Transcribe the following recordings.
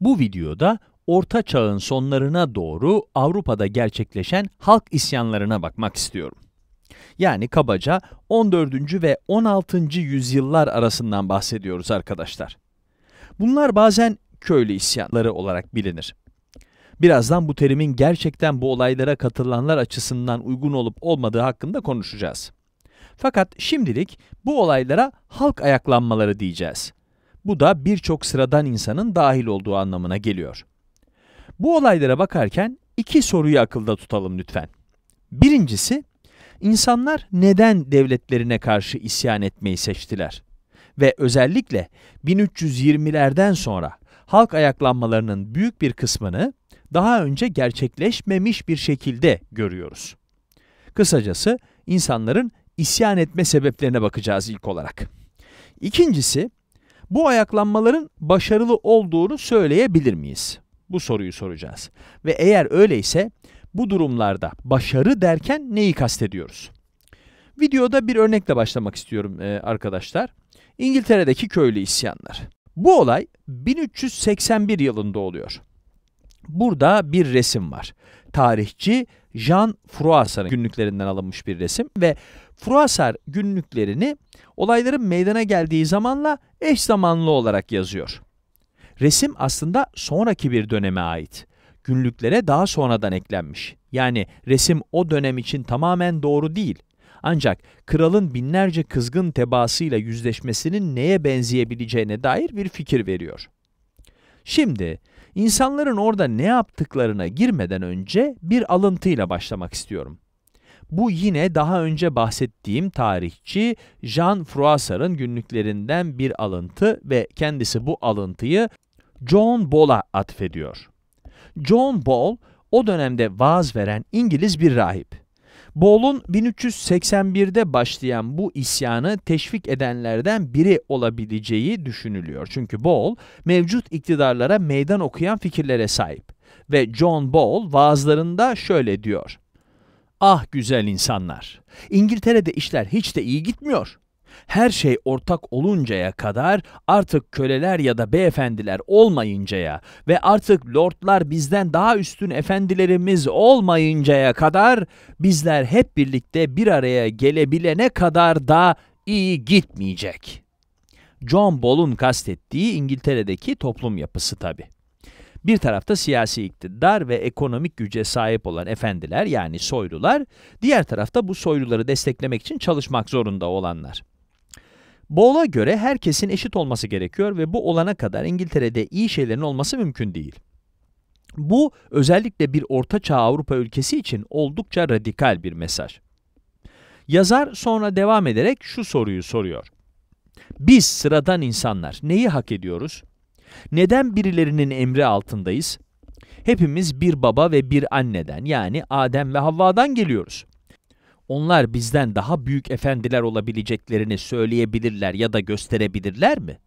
Bu videoda Orta Çağ'ın sonlarına doğru Avrupa'da gerçekleşen halk isyanlarına bakmak istiyorum. Yani kabaca 14. ve 16. yüzyıllar arasından bahsediyoruz arkadaşlar. Bunlar bazen köylü isyanları olarak bilinir. Birazdan bu terimin gerçekten bu olaylara katılanlar açısından uygun olup olmadığı hakkında konuşacağız. Fakat şimdilik bu olaylara halk ayaklanmaları diyeceğiz. Bu da birçok sıradan insanın dahil olduğu anlamına geliyor. Bu olaylara bakarken iki soruyu akılda tutalım lütfen. Birincisi, insanlar neden devletlerine karşı isyan etmeyi seçtiler? Ve özellikle 1320'lerden sonra halk ayaklanmalarının büyük bir kısmını daha önce gerçekleşmemiş bir şekilde görüyoruz. Kısacası insanların isyan etme sebeplerine bakacağız ilk olarak. İkincisi, bu ayaklanmaların başarılı olduğunu söyleyebilir miyiz? Bu soruyu soracağız. Ve eğer öyleyse bu durumlarda başarı derken neyi kastediyoruz? Videoda bir örnekle başlamak istiyorum e, arkadaşlar. İngiltere'deki köylü isyanlar. Bu olay 1381 yılında oluyor. Burada bir resim var. Tarihçi Jean Froissart'ın günlüklerinden alınmış bir resim ve Froissart günlüklerini olayların meydana geldiği zamanla eş zamanlı olarak yazıyor. Resim aslında sonraki bir döneme ait. Günlüklere daha sonradan eklenmiş. Yani resim o dönem için tamamen doğru değil. Ancak kralın binlerce kızgın tebaasıyla yüzleşmesinin neye benzeyebileceğine dair bir fikir veriyor. Şimdi insanların orada ne yaptıklarına girmeden önce bir alıntıyla başlamak istiyorum. Bu yine daha önce bahsettiğim tarihçi Jean Froissart'ın günlüklerinden bir alıntı ve kendisi bu alıntıyı John Ball'a atfediyor. John Ball o dönemde vaaz veren İngiliz bir rahip. Ball'un 1381'de başlayan bu isyanı teşvik edenlerden biri olabileceği düşünülüyor. Çünkü Ball mevcut iktidarlara meydan okuyan fikirlere sahip ve John Ball vaazlarında şöyle diyor. Ah güzel insanlar. İngiltere'de işler hiç de iyi gitmiyor. Her şey ortak oluncaya kadar artık köleler ya da beyefendiler olmayıncaya ve artık lordlar bizden daha üstün efendilerimiz olmayıncaya kadar bizler hep birlikte bir araya gelebilene kadar da iyi gitmeyecek. John Ball'un kastettiği İngiltere'deki toplum yapısı tabii. Bir tarafta siyasi iktidar ve ekonomik güce sahip olan efendiler yani soylular, diğer tarafta bu soyluları desteklemek için çalışmak zorunda olanlar. Bowl'a göre herkesin eşit olması gerekiyor ve bu olana kadar İngiltere'de iyi şeylerin olması mümkün değil. Bu özellikle bir orta çağ Avrupa ülkesi için oldukça radikal bir mesaj. Yazar sonra devam ederek şu soruyu soruyor. Biz sıradan insanlar neyi hak ediyoruz? Neden birilerinin emri altındayız? Hepimiz bir baba ve bir anneden yani Adem ve Havva'dan geliyoruz. Onlar bizden daha büyük efendiler olabileceklerini söyleyebilirler ya da gösterebilirler mi?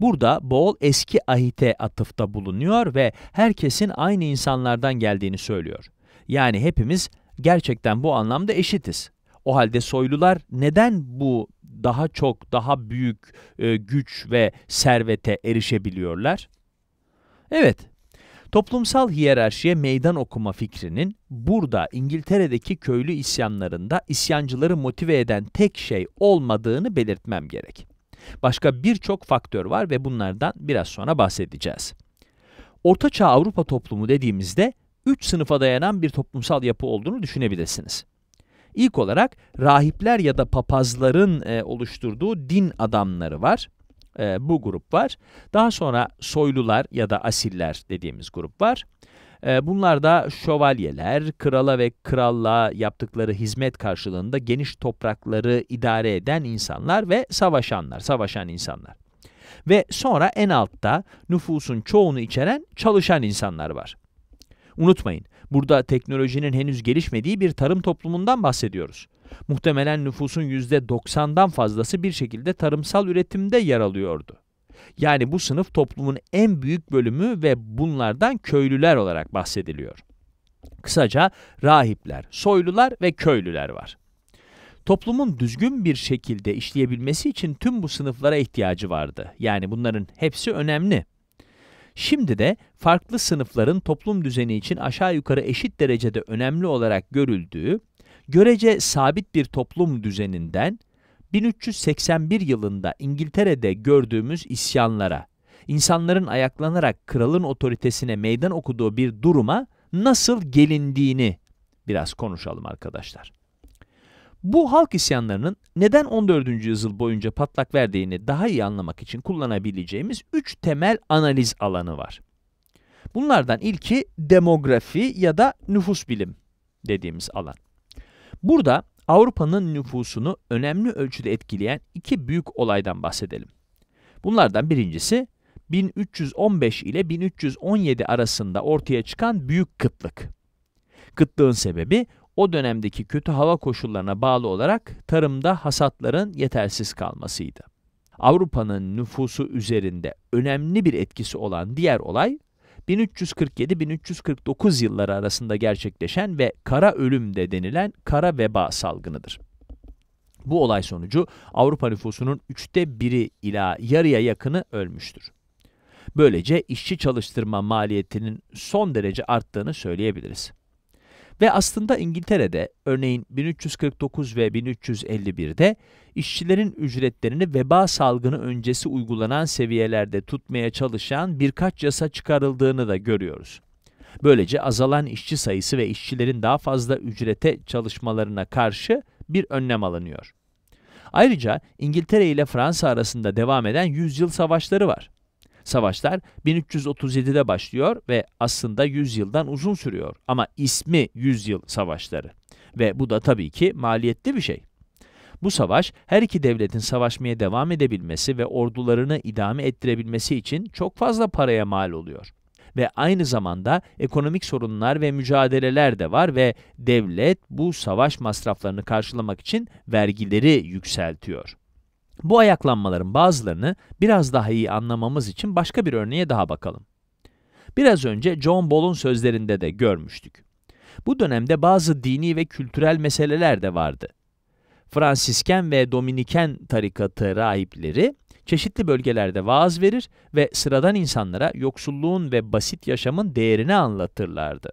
Burada Boğol eski ahite atıfta bulunuyor ve herkesin aynı insanlardan geldiğini söylüyor. Yani hepimiz gerçekten bu anlamda eşitiz. O halde soylular neden bu daha çok, daha büyük e, güç ve servete erişebiliyorlar? Evet, Toplumsal hiyerarşiye meydan okuma fikrinin burada İngiltere'deki köylü isyanlarında isyancıları motive eden tek şey olmadığını belirtmem gerek. Başka birçok faktör var ve bunlardan biraz sonra bahsedeceğiz. Ortaçağ Avrupa toplumu dediğimizde üç sınıfa dayanan bir toplumsal yapı olduğunu düşünebilirsiniz. İlk olarak rahipler ya da papazların e, oluşturduğu din adamları var. E, bu grup var. Daha sonra soylular ya da asiller dediğimiz grup var. E, bunlar da şövalyeler, krala ve kralla yaptıkları hizmet karşılığında geniş toprakları idare eden insanlar ve savaşanlar, savaşan insanlar. Ve sonra en altta nüfusun çoğunu içeren çalışan insanlar var. Unutmayın, burada teknolojinin henüz gelişmediği bir tarım toplumundan bahsediyoruz. Muhtemelen nüfusun %90'dan fazlası bir şekilde tarımsal üretimde yer alıyordu. Yani bu sınıf toplumun en büyük bölümü ve bunlardan köylüler olarak bahsediliyor. Kısaca rahipler, soylular ve köylüler var. Toplumun düzgün bir şekilde işleyebilmesi için tüm bu sınıflara ihtiyacı vardı. Yani bunların hepsi önemli. Şimdi de farklı sınıfların toplum düzeni için aşağı yukarı eşit derecede önemli olarak görüldüğü, görece sabit bir toplum düzeninden 1381 yılında İngiltere'de gördüğümüz isyanlara, insanların ayaklanarak kralın otoritesine meydan okuduğu bir duruma nasıl gelindiğini biraz konuşalım arkadaşlar. Bu halk isyanlarının neden 14. yüzyıl boyunca patlak verdiğini daha iyi anlamak için kullanabileceğimiz 3 temel analiz alanı var. Bunlardan ilki demografi ya da nüfus bilim dediğimiz alan. Burada Avrupa'nın nüfusunu önemli ölçüde etkileyen iki büyük olaydan bahsedelim. Bunlardan birincisi 1315 ile 1317 arasında ortaya çıkan büyük kıtlık. Kıtlığın sebebi o dönemdeki kötü hava koşullarına bağlı olarak tarımda hasatların yetersiz kalmasıydı. Avrupa'nın nüfusu üzerinde önemli bir etkisi olan diğer olay 1347-1349 yılları arasında gerçekleşen ve kara ölüm de denilen kara veba salgınıdır. Bu olay sonucu Avrupa nüfusunun üçte biri ila yarıya yakını ölmüştür. Böylece işçi çalıştırma maliyetinin son derece arttığını söyleyebiliriz. Ve aslında İngiltere'de örneğin 1349 ve 1351'de işçilerin ücretlerini veba salgını öncesi uygulanan seviyelerde tutmaya çalışan birkaç yasa çıkarıldığını da görüyoruz. Böylece azalan işçi sayısı ve işçilerin daha fazla ücrete çalışmalarına karşı bir önlem alınıyor. Ayrıca İngiltere ile Fransa arasında devam eden yüzyıl savaşları var savaşlar 1337'de başlıyor ve aslında 100 yıldan uzun sürüyor ama ismi 100 yıl savaşları ve bu da tabii ki maliyetli bir şey. Bu savaş her iki devletin savaşmaya devam edebilmesi ve ordularını idame ettirebilmesi için çok fazla paraya mal oluyor ve aynı zamanda ekonomik sorunlar ve mücadeleler de var ve devlet bu savaş masraflarını karşılamak için vergileri yükseltiyor. Bu ayaklanmaların bazılarını biraz daha iyi anlamamız için başka bir örneğe daha bakalım. Biraz önce John Ball'un sözlerinde de görmüştük. Bu dönemde bazı dini ve kültürel meseleler de vardı. Fransisken ve Dominiken tarikatı rahipleri çeşitli bölgelerde vaaz verir ve sıradan insanlara yoksulluğun ve basit yaşamın değerini anlatırlardı.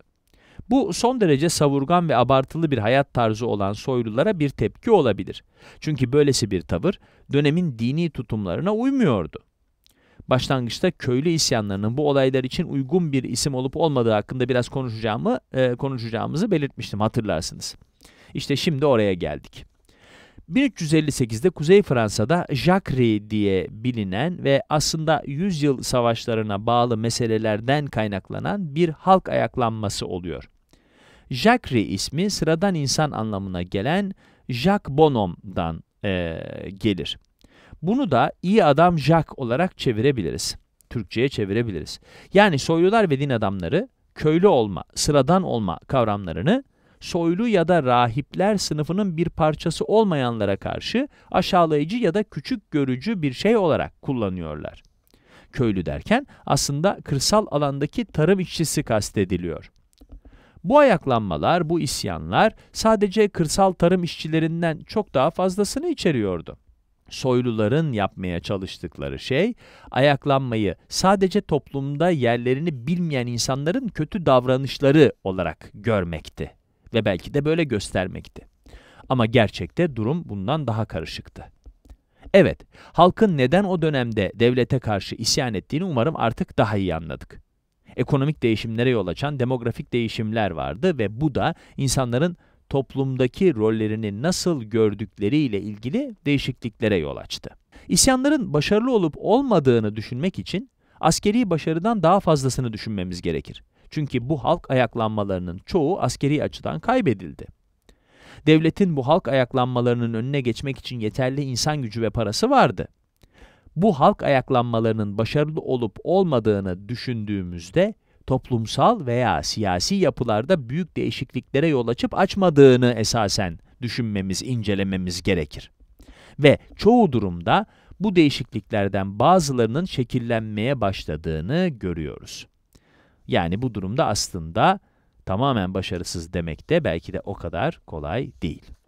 Bu son derece savurgan ve abartılı bir hayat tarzı olan soylulara bir tepki olabilir. Çünkü böylesi bir tavır dönemin dini tutumlarına uymuyordu. Başlangıçta köylü isyanlarının bu olaylar için uygun bir isim olup olmadığı hakkında biraz konuşacağımı, e, konuşacağımızı belirtmiştim hatırlarsınız. İşte şimdi oraya geldik. 1358'de Kuzey Fransa'da Jacquerie diye bilinen ve aslında yüzyıl savaşlarına bağlı meselelerden kaynaklanan bir halk ayaklanması oluyor. Jacques ismi sıradan insan anlamına gelen Jacques Bonhomme'dan e, gelir. Bunu da iyi adam Jacques olarak çevirebiliriz. Türkçe'ye çevirebiliriz. Yani soylular ve din adamları köylü olma, sıradan olma kavramlarını soylu ya da rahipler sınıfının bir parçası olmayanlara karşı aşağılayıcı ya da küçük görücü bir şey olarak kullanıyorlar. Köylü derken aslında kırsal alandaki tarım işçisi kastediliyor. Bu ayaklanmalar, bu isyanlar sadece kırsal tarım işçilerinden çok daha fazlasını içeriyordu. Soyluların yapmaya çalıştıkları şey, ayaklanmayı sadece toplumda yerlerini bilmeyen insanların kötü davranışları olarak görmekti ve belki de böyle göstermekti. Ama gerçekte durum bundan daha karışıktı. Evet, halkın neden o dönemde devlete karşı isyan ettiğini umarım artık daha iyi anladık ekonomik değişimlere yol açan demografik değişimler vardı ve bu da insanların toplumdaki rollerini nasıl gördükleriyle ilgili değişikliklere yol açtı. İsyanların başarılı olup olmadığını düşünmek için askeri başarıdan daha fazlasını düşünmemiz gerekir. Çünkü bu halk ayaklanmalarının çoğu askeri açıdan kaybedildi. Devletin bu halk ayaklanmalarının önüne geçmek için yeterli insan gücü ve parası vardı bu halk ayaklanmalarının başarılı olup olmadığını düşündüğümüzde toplumsal veya siyasi yapılarda büyük değişikliklere yol açıp açmadığını esasen düşünmemiz, incelememiz gerekir. Ve çoğu durumda bu değişikliklerden bazılarının şekillenmeye başladığını görüyoruz. Yani bu durumda aslında tamamen başarısız demek de belki de o kadar kolay değil.